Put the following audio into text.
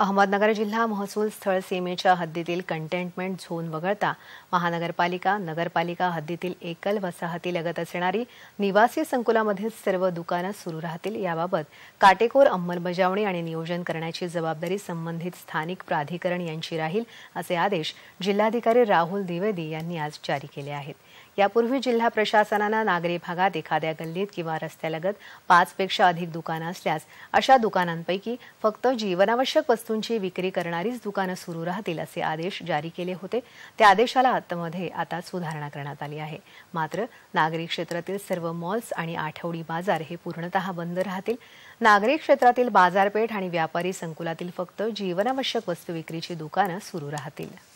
अहमदनगर जिल्हा महसूल स्थळ सीमेच्या हद्दीतील कंटेनमेंट झोन वगळता महानगरपालिका नगरपालिका हद्दीतील एकल वसाहतीलगत असणारी निवासी संकुलामधील सर्व दुकानं सुरू राहतील याबाबत काटेकोर अंमलबजावणी आणि नियोजन करण्याची जबाबदारी संबंधित स्थानिक प्राधिकरण यांची राहील असे आदेश जिल्हाधिकारी राहुल द्विवेदी यांनी आज जारी केले आहेत यापूर्वी जिल्हा प्रशासनानं नागरी भागात एखाद्या गल्लीत किंवा रस्त्यालगत पाचपेक्षा अधिक दुकानं असल्यास अशा दुकानांपैकी फक्त जीवनावश्यक वस्तूंची विक्री करणारीच दुकानं सुरू राहतील असे आदेश जारी केले होते त्या आदेशाला आतमध्ये आता सुधारणा करण्यात आली आहे मात्र नागरी क्षेत्रातील सर्व मॉल्स आणि आठवडी बाजार हे पूर्णतः बंद राहतील नागरी क्षेत्रातील बाजारपेठ आणि व्यापारी संकुलातील फक्त जीवनावश्यक वस्तू विक्रीची दुकानं सुरू राहतील